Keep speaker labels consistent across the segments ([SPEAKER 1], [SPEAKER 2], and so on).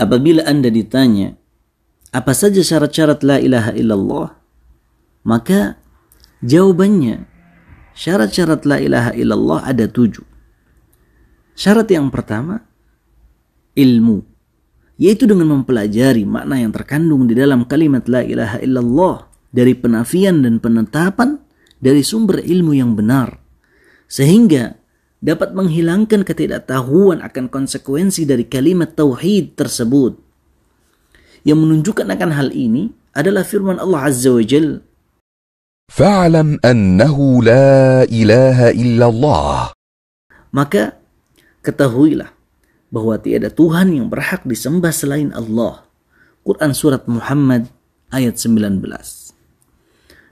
[SPEAKER 1] apabila Anda ditanya apa saja syarat-syarat la ilaha illallah, maka jawabannya syarat-syarat la ilaha illallah ada tujuh. Syarat yang pertama, ilmu. Yaitu dengan mempelajari makna yang terkandung di dalam kalimat la ilaha illallah dari penafian dan penetapan dari sumber ilmu yang benar. Sehingga dapat menghilangkan ketidaktahuan akan konsekuensi dari kalimat tauhid tersebut. Yang menunjukkan akan hal ini adalah firman Allah Azza wa Jal.
[SPEAKER 2] Fa'alam annahu la
[SPEAKER 1] ilaha illallah. Maka ketahuilah bahwa tiada Tuhan yang berhak disembah selain Allah. Quran Surat Muhammad ayat 19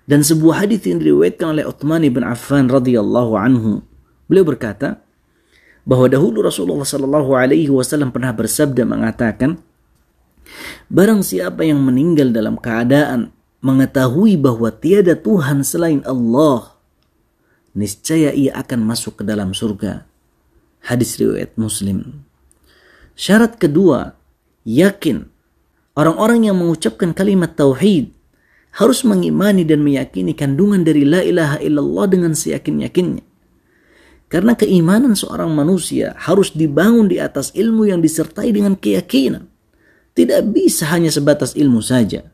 [SPEAKER 1] dan sebuah hadis yang diriwayatkan oleh Uthman ibn Affan radhiyallahu anhu Beliau berkata bahwa dahulu Rasulullah Shallallahu Alaihi Wasallam pernah bersabda mengatakan, barang siapa yang meninggal dalam keadaan mengetahui bahwa tiada Tuhan selain Allah, niscaya ia akan masuk ke dalam surga. Hadis riwayat Muslim. Syarat kedua, yakin orang-orang yang mengucapkan kalimat tauhid harus mengimani dan meyakini kandungan dari la ilaha illallah dengan seyakin-yakinnya karena keimanan seorang manusia harus dibangun di atas ilmu yang disertai dengan keyakinan. Tidak bisa hanya sebatas ilmu saja.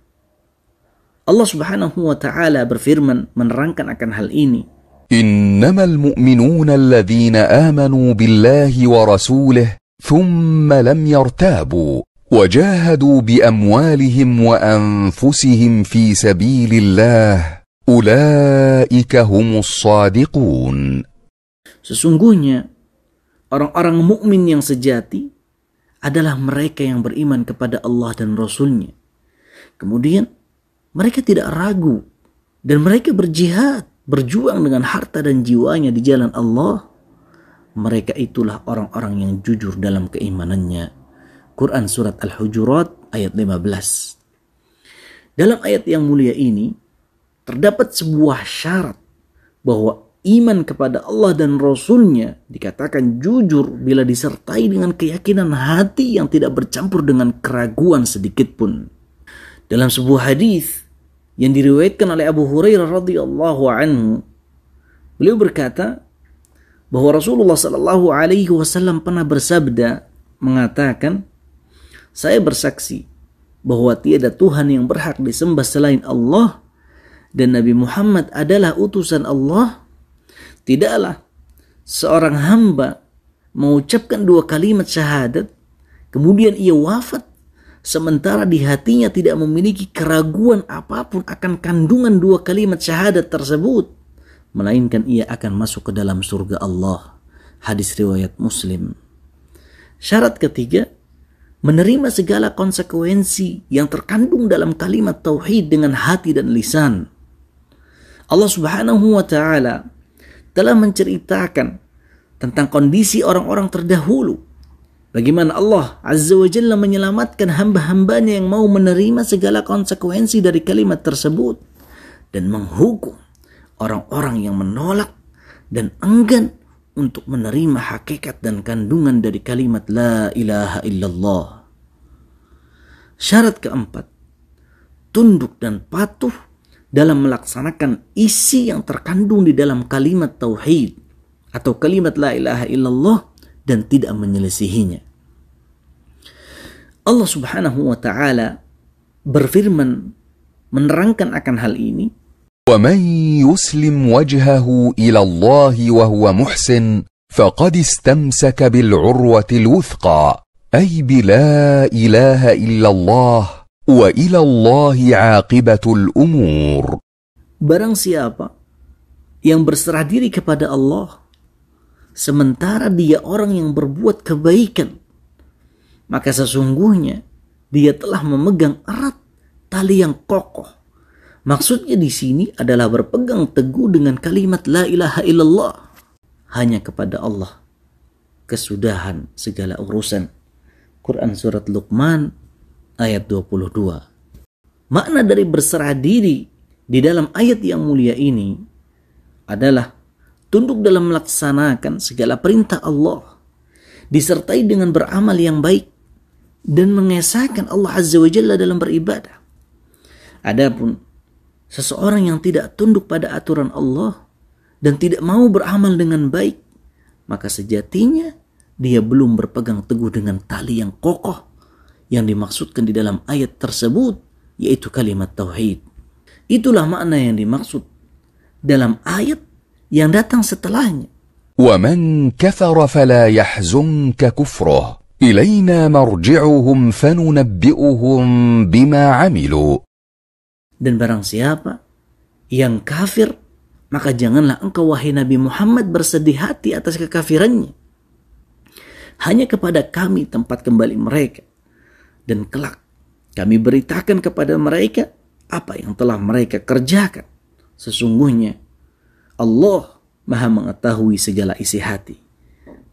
[SPEAKER 1] Allah Subhanahu wa taala berfirman menerangkan akan hal ini.
[SPEAKER 2] Innamal mu'minuna alladhina amanu billahi wa rasulih thumma lam yartabu وجاهدوا باموالهم وانفسهم في سبيل الله sabilillah, هم الصادقون
[SPEAKER 1] Sesungguhnya orang-orang mukmin yang sejati adalah mereka yang beriman kepada Allah dan Rasulnya. Kemudian mereka tidak ragu dan mereka berjihad, berjuang dengan harta dan jiwanya di jalan Allah. Mereka itulah orang-orang yang jujur dalam keimanannya. Quran Surat Al-Hujurat ayat 15. Dalam ayat yang mulia ini terdapat sebuah syarat bahwa iman kepada Allah dan Rasulnya dikatakan jujur bila disertai dengan keyakinan hati yang tidak bercampur dengan keraguan sedikit pun. Dalam sebuah hadis yang diriwayatkan oleh Abu Hurairah radhiyallahu anhu, beliau berkata bahwa Rasulullah shallallahu alaihi wasallam pernah bersabda mengatakan, "Saya bersaksi bahwa tiada Tuhan yang berhak disembah selain Allah." Dan Nabi Muhammad adalah utusan Allah Tidaklah seorang hamba mengucapkan dua kalimat syahadat, kemudian ia wafat, sementara di hatinya tidak memiliki keraguan apapun akan kandungan dua kalimat syahadat tersebut, melainkan ia akan masuk ke dalam surga Allah. Hadis riwayat Muslim. Syarat ketiga, menerima segala konsekuensi yang terkandung dalam kalimat tauhid dengan hati dan lisan. Allah Subhanahu wa taala telah menceritakan tentang kondisi orang-orang terdahulu. Bagaimana Allah Azza wa Jalla menyelamatkan hamba-hambanya yang mau menerima segala konsekuensi dari kalimat tersebut dan menghukum orang-orang yang menolak dan enggan untuk menerima hakikat dan kandungan dari kalimat La ilaha illallah. Syarat keempat, tunduk dan patuh dalam melaksanakan isi yang terkandung di dalam kalimat tauhid atau kalimat la ilaha illallah dan tidak menyelisihinya. Allah Subhanahu wa taala berfirman menerangkan akan hal ini
[SPEAKER 2] وَمَنْ يُسْلِمْ وَجْهَهُ إِلَى اللَّهِ وَهُوَ مُحْسِنٌ فَقَدْ اسْتَمْسَكَ بِالْعُرْوَةِ الْوُثْقَى أَيْ بِلَا إِلَهَ إِلَّا اللَّهِ wa Allahi aqibatul umur.
[SPEAKER 1] Barang siapa yang berserah diri kepada Allah, sementara dia orang yang berbuat kebaikan, maka sesungguhnya dia telah memegang erat tali yang kokoh. Maksudnya di sini adalah berpegang teguh dengan kalimat la ilaha illallah hanya kepada Allah kesudahan segala urusan. Quran surat Luqman ayat 22. Makna dari berserah diri di dalam ayat yang mulia ini adalah tunduk dalam melaksanakan segala perintah Allah disertai dengan beramal yang baik dan mengesahkan Allah Azza wa Jalla dalam beribadah. Adapun seseorang yang tidak tunduk pada aturan Allah dan tidak mau beramal dengan baik, maka sejatinya dia belum berpegang teguh dengan tali yang kokoh yang dimaksudkan di dalam ayat tersebut yaitu kalimat tauhid. Itulah makna yang dimaksud dalam ayat yang datang setelahnya.
[SPEAKER 2] وَمَنْ كَفَرَ فَلَا يَحْزُنْكَ كُفْرُهُ إِلَيْنَا مَرْجِعُهُمْ فَنُنَبِّئُهُمْ بِمَا عَمِلُوا
[SPEAKER 1] Dan barang siapa yang kafir, maka janganlah engkau wahai Nabi Muhammad bersedih hati atas kekafirannya. Hanya kepada kami tempat kembali mereka dan kelak kami beritakan kepada mereka apa yang telah mereka kerjakan. Sesungguhnya Allah Maha mengetahui segala isi hati.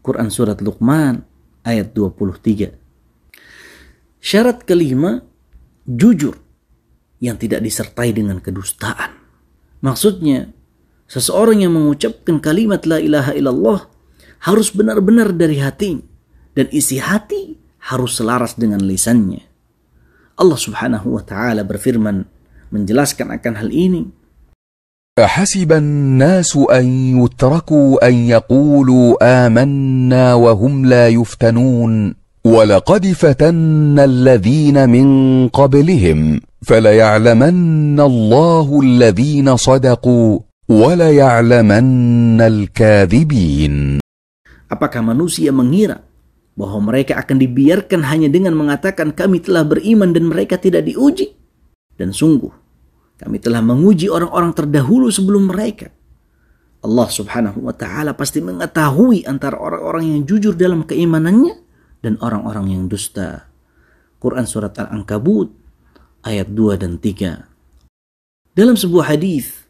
[SPEAKER 1] Quran surat Luqman ayat 23. Syarat kelima jujur yang tidak disertai dengan kedustaan. Maksudnya seseorang yang mengucapkan kalimat la ilaha illallah harus benar-benar dari hati dan isi hati harus selaras dengan lisannya. Allah Subhanahu wa taala berfirman menjelaskan akan hal ini. أحسب الناس أن
[SPEAKER 2] يتركوا أن يقولوا آمنا وهم لا يفتنون ولقد فتن الذين من قبلهم فليعلمن الله الذين صدقوا وليعلمن الكاذبين
[SPEAKER 1] Apakah manusia mengira bahwa mereka akan dibiarkan hanya dengan mengatakan kami telah beriman dan mereka tidak diuji. Dan sungguh, kami telah menguji orang-orang terdahulu sebelum mereka. Allah subhanahu wa ta'ala pasti mengetahui antara orang-orang yang jujur dalam keimanannya dan orang-orang yang dusta. Quran Surat Al-Ankabut ayat 2 dan 3. Dalam sebuah hadis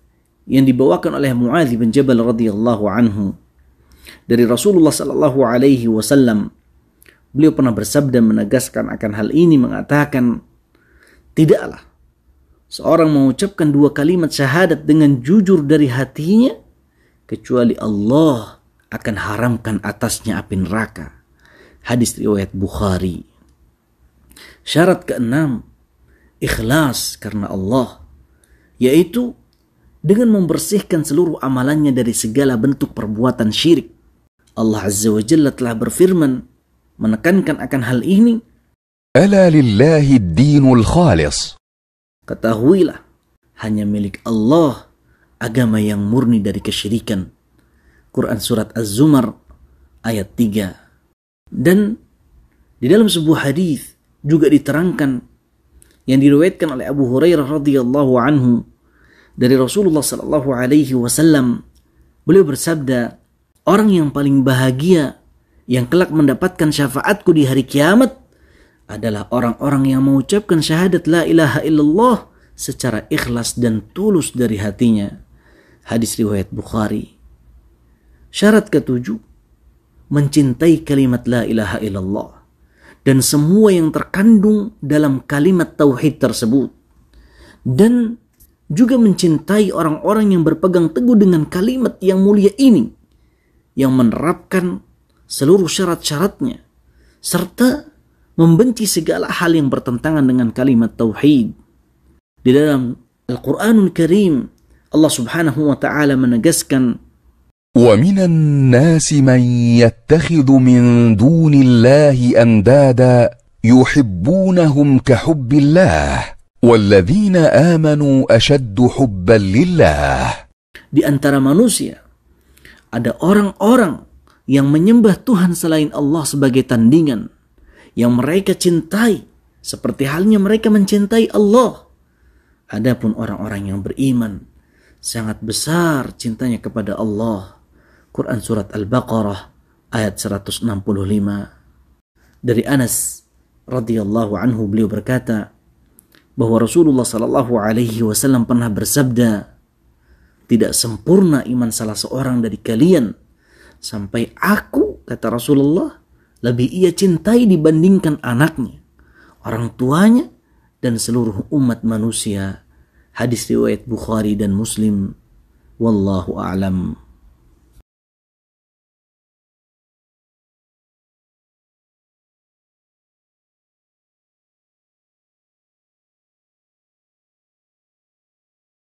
[SPEAKER 1] yang dibawakan oleh Muadz bin Jabal radhiyallahu anhu dari Rasulullah sallallahu alaihi wasallam Beliau pernah bersabda menegaskan akan hal ini mengatakan, Tidaklah, seorang mengucapkan dua kalimat syahadat dengan jujur dari hatinya, kecuali Allah akan haramkan atasnya api neraka. Hadis riwayat Bukhari. Syarat keenam, ikhlas karena Allah, yaitu dengan membersihkan seluruh amalannya dari segala bentuk perbuatan syirik. Allah Azza wa Jalla telah berfirman, menekankan akan hal ini. Ala lillahi dinul khalis. Ketahuilah, hanya milik Allah agama yang murni dari kesyirikan. Quran Surat Az-Zumar ayat 3. Dan di dalam sebuah hadis juga diterangkan yang diriwayatkan oleh Abu Hurairah radhiyallahu anhu dari Rasulullah sallallahu alaihi wasallam beliau bersabda orang yang paling bahagia yang kelak mendapatkan syafaatku di hari kiamat adalah orang-orang yang mengucapkan syahadat la ilaha illallah secara ikhlas dan tulus dari hatinya. Hadis riwayat Bukhari. Syarat ketujuh, mencintai kalimat la ilaha illallah dan semua yang terkandung dalam kalimat tauhid tersebut dan juga mencintai orang-orang yang berpegang teguh dengan kalimat yang mulia ini yang menerapkan seluruh syarat-syaratnya serta membenci segala hal yang bertentangan dengan kalimat tauhid. Di dalam Al-Qur'anul Karim Allah Subhanahu wa taala menegaskan
[SPEAKER 2] ومن الناس من يتخذ من دون الله أندادا يحبونهم كحب الله والذين
[SPEAKER 1] آمنوا أشد حبا لله Di antara manusia ada orang-orang yang menyembah Tuhan selain Allah sebagai tandingan yang mereka cintai seperti halnya mereka mencintai Allah. Adapun orang-orang yang beriman sangat besar cintanya kepada Allah. Quran surat Al-Baqarah ayat 165. Dari Anas radhiyallahu anhu beliau berkata bahwa Rasulullah shallallahu alaihi wasallam pernah bersabda, tidak sempurna iman salah seorang dari kalian Sampai aku, kata Rasulullah, lebih ia cintai dibandingkan anaknya, orang tuanya, dan seluruh umat manusia. Hadis riwayat Bukhari dan Muslim. Wallahu a'lam.